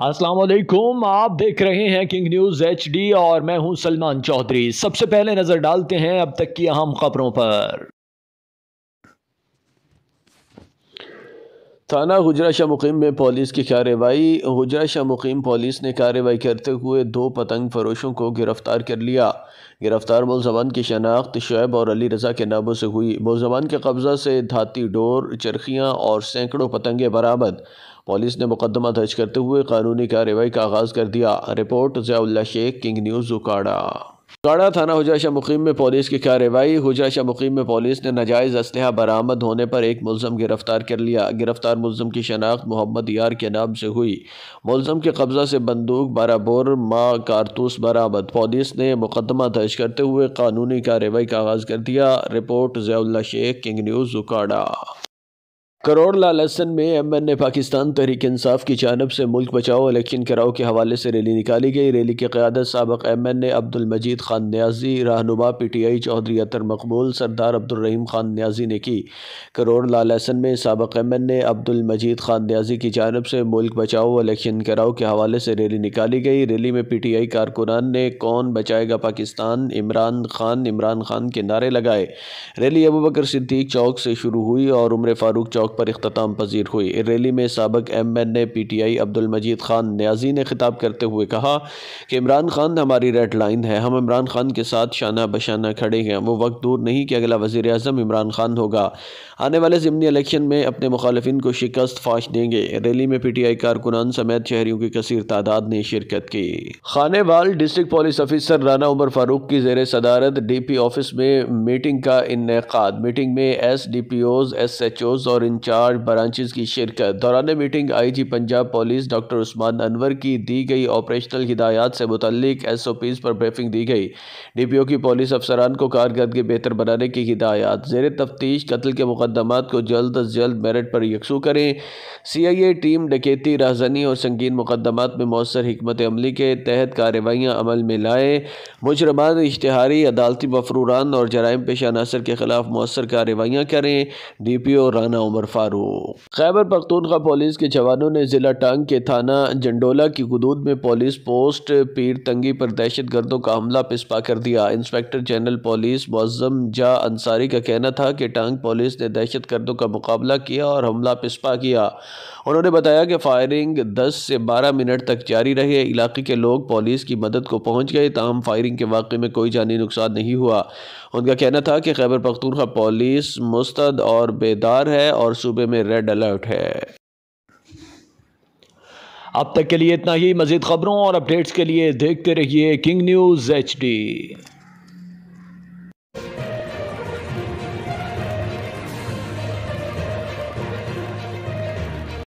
वालेकुम आप देख रहे हैं किंग न्यूज़ एच और मैं हूं सलमान चौधरी सबसे पहले नज़र डालते हैं अब तक की अहम खबरों पर थाना हुजरा शाह मुकीम में पुलिस की कार्रवाई हुजरा शाह मुकीम पुलिस ने कार्रवाई करते हुए दो पतंग फरोशों को गिरफ्तार कर लिया गिरफ्तार मुलजमान की शनाख्त शुएब और अली रजा के नामों से हुई मुलजमान के कब्ज़ा से धाती डोर चरखियाँ और सैकड़ों पतंगे बरामद पुलिस ने मुकदमा दर्ज करते हुए कानूनी कार्रवाई का आगाज़ कर दिया report Ziaullah Sheikh King News Okara काड़ा थाना हुजा शाह मुकीम में पुलिस की कार्रवाई हुजा शाह मुकीम में पुलिस ने नाजायज़ असलहा बरामद होने पर एक मुलम गिरफ्तार कर लिया गिरफ्तार मुलम की शनाख्त मोहम्मद यार के नाम से हुई मुलम के कब्ज़ा से बंदूक बाराबोर माँ कारतूस बरामद पुलिस ने मुकदमा दर्ज करते हुए कानूनी कार्रवाई का आगाज़ कर दिया report Ziaullah Sheikh King News Okara करोड़ला लसन में एमएन ने पाकिस्तान तहरीक इंसाफ की जानब से मुल्क बचाओ इलेक्शन कराओ के हवाले से रैली निकाली गई रैली की क्यादत सबक एमएन ने अब्दुल मजीद खान न्याजी रहनुमा पीटीआई चौधरी अतर मकबूल सरदार अब्दुलरहीम खान न्याजी ने की करोड़ला लसन में सबक एमएन ने अब्दुल मजीद खान न्याजी की जानब से मुल्क बचाओ इलेक्शन कराओ के हवाले से रैली निकाली गई रैली में पी टी आई कारकुनान ने कौन बचाएगा पाकिस्तान इमरान खान इमरान खान के नारे लगाए रैली अबू बकर सिद्दीक चौक से शुरू हुई और उम्र फारूक चौक पर अख्ताम पजीर हुई रैली में सबक M N A P T I Abdul Majeed Khan Niazi ने खिताब करते हुए कहा कि इमरान खान हमारी रेड लाइन है हम इमरान खान के साथ शाना बशाना खड़े हैं वो वक्त दूर नहीं कि अगला वजी अजम इमरान खान होगा आने वाले ज़मनी इलेक्शन में अपने मुखालफन को शिकस्त फाश देंगे रैली में पी टी आई कारकुनान समेत शहरीों की कसर तादाद ने शिरकत की Khanewal district police officer Rana Umar Farooq की जेर सदारत डी पी ऑफिस में मीटिंग का इनका मीटिंग में S D P Os S H Os और इंच इंचार्ज ब्रांचेज की शिरकत दौरान मीटिंग IG Punjab police doctor Usman Anwar की दी गई ऑपरेशनल हिदायत से मुतलिक एस ओ पीज पर ब्रीफिंग दी गई डी पी ओ की पुलिस अफसरान को कारकर्दगी बेहतर बनाने की हिदायत जेर तफ्तीश कत्ल के मुकदमा को जल्द अज जल्द मेरिट पर यकसू करें सी आई ए टीम डकैती राहजनी और संगीन मुकदमा में मौसर हमत अमली के तहत कार्रवाइयाँ अमल में लाएँ मुजरमान इश्तहारी अदालती मफरूरान और जराइम पेशा अनासर के खिलाफ मौसर कार्रवाइयाँ करें D P O Rana Umar Umar Farooq Khyber Pakhtunkhwa police के जवानों ने जिला टांग के थाना जंडोला की गुदूद में पुलिस पोस्ट पीर तंगी पर दहशत गर्दों का हमला पिसपा कर दिया इंस्पेक्टर जनरल पुलिस मुजम जा अंसारी का कहना था कि टांग पुलिस ने दहशत गर्दों का मुकाबला किया और हमला पिसपा किया उन्होंने बताया कि फायरिंग दस से बारह मिनट तक जारी रहे इलाके के लोग पुलिस की मदद को पहुंच गए तहम फायरिंग के वाक़े में कोई जानी नुकसान नहीं हुआ उनका कहना था कि खैबर पख्तूनखा पुलिस मुस्तद और बेदार है और सूबे में रेड अलर्ट है अब तक के लिए इतना ही मजीद खबरों और अपडेट्स के लिए देखते रहिए किंग न्यूज़ एच